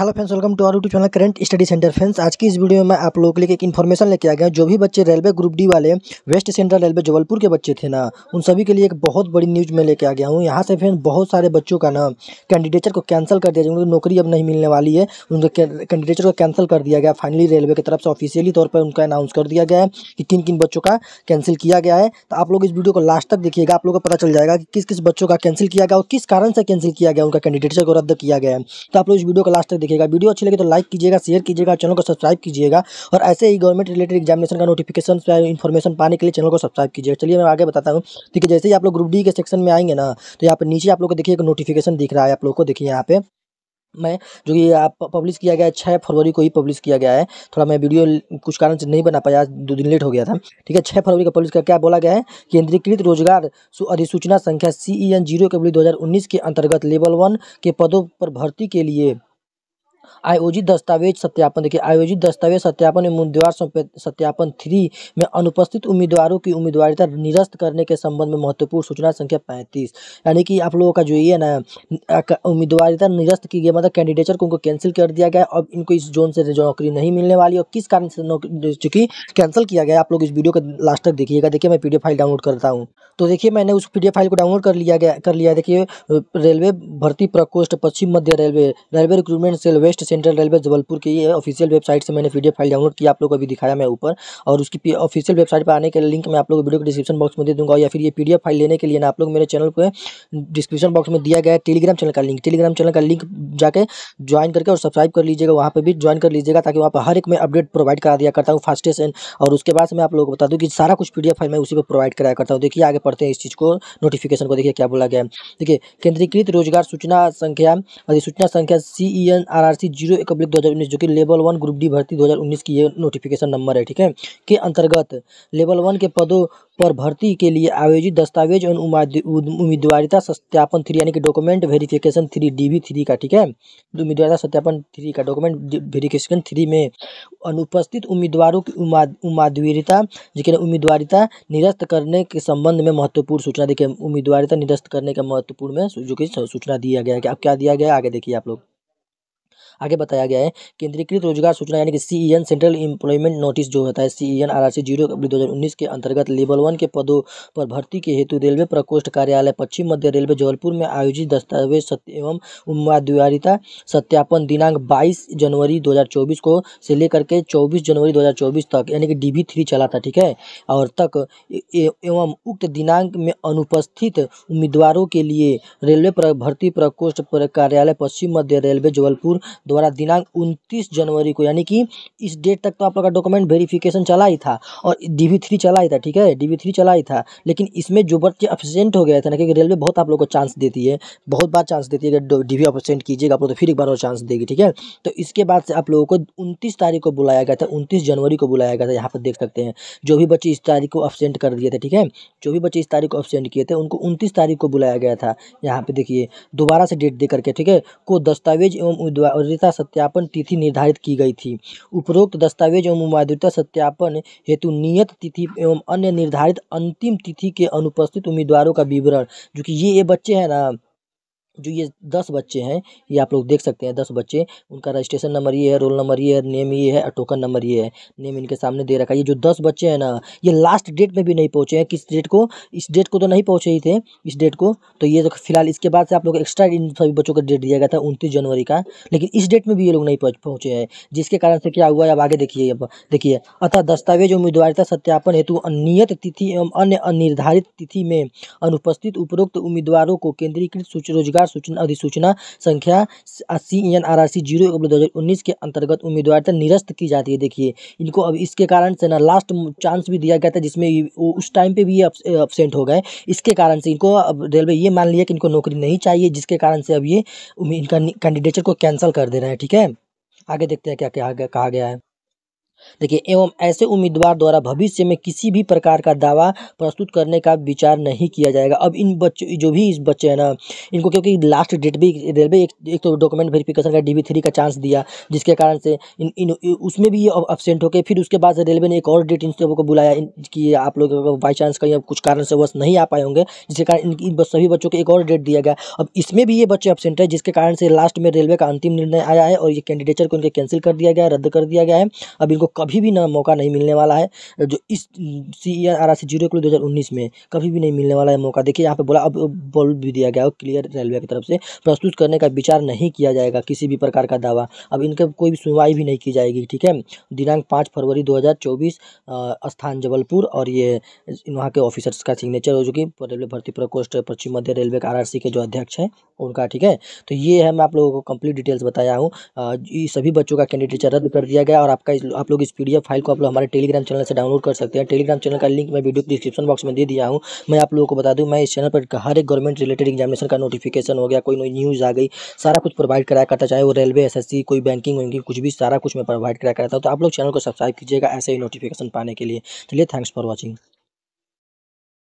hello friends welcome to our to channel current study centre friends आज की इस video में मैं आप लोगों के लिए एक इन्फॉर्मेशन लेके आ गया जो भी बच्चे रेलवे ग्रुप डी वाले वेस्ट सेंट्रल रेलवे जबलपुर के बच्चे थे ना उन सभी के लिए एक बहुत बड़ी न्यूज़ मैं लेके आ गया हूँ यहाँ से फ्रेंड बहुत सारे बच्चों का ना कैंडिडेचर को कैंसिल कर दिया गया उनकी नौकरी अब नहीं मिलने वाली है उनके कैंडिडेचर को कैंसिल कर दिया गया फाइनली रेलवे की तरफ से ऑफिशियली तौर पर उनका अनाउंस कर दिया गया है कि किन किन बच्चों का कैंसिल किया गया है तो आप लोग इस वीडियो को लास्ट तक देखिएगा आप लोग को पता चल जाएगा कि किस किस बच्चों का कैंसिल किया गया और किस कारण से कैंसिल किया गया उनका कैंडिडेचर को रद्द किया गया है तो आप लोग इस वीडियो को लास्ट तक दिखेगा वीडियो अच्छी लगी तो लाइक कीजिएगा शेयर कीजिएगा चैनल को सब्सक्राइब कीजिएगा और ऐसे ही गवर्नमेंट रिलेटेड एग्जामिनेशन का नोटिफिकेशन इन्फॉर्मेशन पाने के लिए चैनल को सब्सक्राइब कीजिएगा चलिए मैं आगे बताता हूँ देखिए जैसे ही आप लोग ग्रुप डी के सेक्शन में आएंगे ना तो यहाँ पर नीचे आप लोग को देखिए एक नोटिफिकेशन दिख रहा है आप लोग को देखिए यहाँ पे मैं जो कि आप पब्लिश किया गया है छः फरवरी को ही पब्लिश किया गया है थोड़ा मैं वीडियो कुछ कारण से नहीं बना पाया दो दिन लेट हो गया था ठीक है छः फरवरी को पब्लिश कर क्या बोला गया है केंद्रीकृत रोजगार अधिसूचना संख्या सी ई एन जीरो के दो के अंतर्गत लेवल वन के पदों पर भर्ती के लिए आयोजित दस्तावेज सत्यापन देखिए आयोजित दस्तावेज सत्यापन एवं उम्मीदवार सत्यापन थ्री में अनुपस्थित उम्मीदवारों की उम्मीदवारिता निरस्त करने के संबंध में महत्वपूर्ण सूचना संख्या पैंतीस यानी कि आप लोगों का जो ये ना उम्मीदवारिता निरस्त की गई मतलब कैंडिडेटर को उनको कैंसिल कर दिया गया अब इनको इस जोन से नौकरी नहीं मिलने वाली और किस कारण से चूंकि कैंसिल किया गया आप लोग इस वीडियो को लास्ट तक देखिएगा देखिए मैं पीडीएफ फाइल डाउनलोड करता हूँ तो देखिए मैंने उस पीडीएफ फाइल को डाउनलोड कर लिया गया कर लिया देखिए रेलवे भर्ती प्रकोष्ठ पश्चिम मध्य railway railway recruitment cell west central railway Jabalpur की ऑफिशियल वेबसाइट से मैंने पीडीएफ फाइल डाउनलोड किया आप लोग को अभी दिखाया मैं ऊपर और उसकी ऑफिशियल वेबसाइट पर आने के लिंक मैं आप को वीडियो के डिस्क्रिप्शन बॉक्स में दे दूंगा या फिर ये पीडीएफ फाइल लेने के लिए ना आप लोग मेरे चैनल पर डिस्क्रिप्शन बॉक्स में दिया गया टेलीग्राम चैनल का लिंक टेलीग्राम चैनल का लिंक जाकर ज्वाइन करके और सब्सक्राइब कर लीजिएगा वहाँ पर भी ज्वाइन कर लीजिएगा ताकि वहाँ पर हर एक मैं अपडेट प्रोवाइड करा दिया करता हूँ फास्टेस्ट एंड और उसके बाद मैं आप लोगों को बता दूँ कि सारा कुछ पी फाइल मैं उसी पर प्रोवाइड कराया करता हूँ देखिए आगे पढ़ते हैं इस चीज़ को नोटिफिकेशन को देखिए क्या बोला गया है देखिए केंद्रीकृत रोजगार सूचना संख्या अधिसूचना संख्या C E N R R C zero एक अब्लिक दो हज़ार उन्नीस जो कि लेवल वन ग्रुप डी भर्ती 2019 की ये नोटिफिकेशन नंबर है ठीक है के अंतर्गत लेवल वन के पदों पर भर्ती के लिए आयोजित दस्तावेज एवं उम्मीदवारिता सत्यापन थ्री यानी कि document verification three D V three का ठीक है उम्मीदवारिता सत्यापन थ्री का डॉक्यूमेंट वेरिफिकेशन थ्री में अनुपस्थित उम्मीदवारों की उम्मीदवारिता जिसके उम्मीदवारिता निरस्त करने के संबंध में महत्वपूर्ण सूचना देखिए उम्मीदवारिता निरस्त करने के महत्वपूर्ण में जो कि सूचना दिया गया है कि अब क्या दिया गया आगे देखिए आप लोग आगे बताया गया है केंद्रीकृत रोजगार सूचना यानी कि C E N central employment notice जो होता है C E N R R C zero दो हज़ार उन्नीस के अंतर्गत लेवल वन के पदों पर भर्ती के हेतु रेलवे प्रकोष्ठ कार्यालय पश्चिम मध्य रेलवे जबलपुर में आयोजित दस्तावेज सत्य एवं उम्मीदवारिता सत्यापन दिनांक बाईस जनवरी दो को से लेकर के चौबीस जनवरी दो तक यानी कि डी बी थ्री चला था ठीक है और तक एवं उक्त दिनांक में अनुपस्थित उम्मीदवारों के लिए रेलवे भर्ती प्रकोष्ठ कार्यालय पश्चिम मध्य रेलवे जबलपुर द्वारा दिनांक उनतीस जनवरी को यानी कि इस डेट तक तो आप लोग का डॉक्यूमेंट वेरिफिकेशन चला ही था और डी वी थ्री चला ही था ठीक है डी वी थ्री चला ही था लेकिन इसमें जो बच्चे अपसेंट हो गया था ना क्योंकि रेलवे बहुत आप लोग को चांस देती है बहुत बार चांस देती है अगर डी वी एबसेंट कीजिएगा आप लोग तो फिर एक बार और चांस देगी ठीक है तो इसके बाद से आप लोगों को उनतीस तारीख को बुलाया गया था उनतीस जनवरी को बुलाया गया था यहाँ पर देख सकते हैं जो भी बच्चे इस तारीख को अपसेंट कर दिए थे ठीक है जो भी बच्चे इस तारीख को एबसेंट किए थे उनको उनतीस तारीख को बुलाया गया था यहाँ पर देखिए दोबारा से डेट दे करके ठीक है को दस्तावेज एवं मौजूदता सत्यापन तिथि निर्धारित की गई थी उपरोक्त दस्तावेज एवं मौजूदता सत्यापन हेतु नियत तिथि एवं अन्य निर्धारित अंतिम तिथि के अनुपस्थित उम्मीदवारों का विवरण जो कि ये ये बच्चे हैं ना जो ये दस बच्चे हैं ये आप लोग देख सकते हैं दस बच्चे उनका रजिस्ट्रेशन नंबर ये है रोल नंबर ये है नेम ये है और टोकन नंबर ये है नेम इनके सामने दे रखा है ये जो दस बच्चे हैं ना ये लास्ट डेट में भी नहीं पहुँचे हैं किस डेट को इस डेट को तो नहीं पहुँचे ही थे इस डेट को तो ये तो फिलहाल इसके बाद से आप लोग एक्स्ट्रा इन सभी बच्चों का डेट दिया गया था उनतीस जनवरी का लेकिन इस डेट में भी ये लोग नहीं पहुँचे हैं जिसके कारण से क्या हुआ है अब आगे देखिए अब देखिए अतः दस्तावेज उम्मीदवारिता सत्यापन हेतु नियत तिथि एवं अन्य अनिर्धारित तिथि में अनुपस्थित उपरोक्त उम्मीदवारों को केंद्रीकृत सूची रोजगार सूचना अधिसूचना संख्या C N R R C zero एक दो हज़ार उन्नीस के अंतर्गत उम्मीदवार निरस्त की जाती है देखिए इनको अब इसके कारण से ना लास्ट चांस भी दिया गया था जिसमें उस टाइम पर भी ये अपसेंट हो गए इसके कारण से इनको अब रेलवे ये मान लिया कि इनको नौकरी नहीं चाहिए जिसके कारण से अब ये इनका कैंडिडेचर को कैंसिल कर दे रहे हैं ठीक है आगे देखते हैं क्या क्या कहा गया है देखिए एवं ऐसे उम्मीदवार द्वारा भविष्य में किसी भी प्रकार का दावा प्रस्तुत करने का विचार नहीं किया जाएगा अब इन बच्चों जो भी इस बच्चे हैं ना इनको क्योंकि लास्ट डेट भी रेलवे एक, एक तो डॉक्यूमेंट वेरिफिकेशन का डी थ्री का चांस दिया जिसके कारण से इन, इन उसमें भी ये अब्सेंट होकर फिर उसके बाद रेलवे ने एक और डेट इन सबों को बुलाया कि आप लोग बाई चांस कहीं कुछ कारण से बस नहीं आ पाए होंगे जिसके कारण इन सभी बच्चों को एक और डेट दिया गया अब इसमें भी ये बच्चे अब्सेंट है जिसके कारण से लास्ट में रेलवे का अंतिम निर्णय आया है और ये कैंडिडेचर को इनके कैंसिल कर दिया गया रद्द कर दिया गया है अब इनको कभी भी ना मौका नहीं मिलने वाला है जो इस C E R R C zero दो हज़ार उन्नीस में कभी भी नहीं मिलने वाला है मौका देखिए यहाँ पे बोला अब बोल भी दिया गया क्लियर रेलवे की तरफ से प्रस्तुत करने का विचार नहीं किया जाएगा किसी भी प्रकार का दावा अब इनके कोई भी सुनवाई भी नहीं की जाएगी ठीक है दिनांक पाँच फरवरी दो स्थान जबलपुर और ये वहाँ के ऑफिसर्स का सिग्नेचर हो चुकी रेलवे भर्ती प्रकोष्ठ पश्चिम मध्य रेलवे के आर के जो अध्यक्ष हैं उनका ठीक है तो ये है मैं आप लोगों को कंप्लीट डिटेल्स बताया हूँ सभी बच्चों का कैंडिडेचर रद्द कर दिया गया और आपका आप लोग लोग इस पीडीएफ फाइल को आप लोग हमारे टेलीग्राम चैनल से डाउनलोड कर सकते हैं टेलीग्राम चैनल का लिंक मैं वीडियो डिस्क्रिप्शन बॉक्स में दे दिया हूँ मैं आप लोगों को बता दूँ मैं इस चैनल पर हर एक गवर्नमेंट रिलेटेड एग्जामिनेशन का नोटिफिकेशन हो गया कोई न्यूज़ आ गई सारा कुछ प्रोवाइड कराया करता चाहे वो रेलवे एस कोई बैंकिंग वैंकिंग कुछ भी सारा कुछ मैं प्रोवाइड कराया करता हूँ तो आप लोग चैनल को सब्सक्राइब कीजिएगा ऐसे ही नोटिफिकेशन पाने के लिए चलिए थैंक्स फॉर वॉचिंग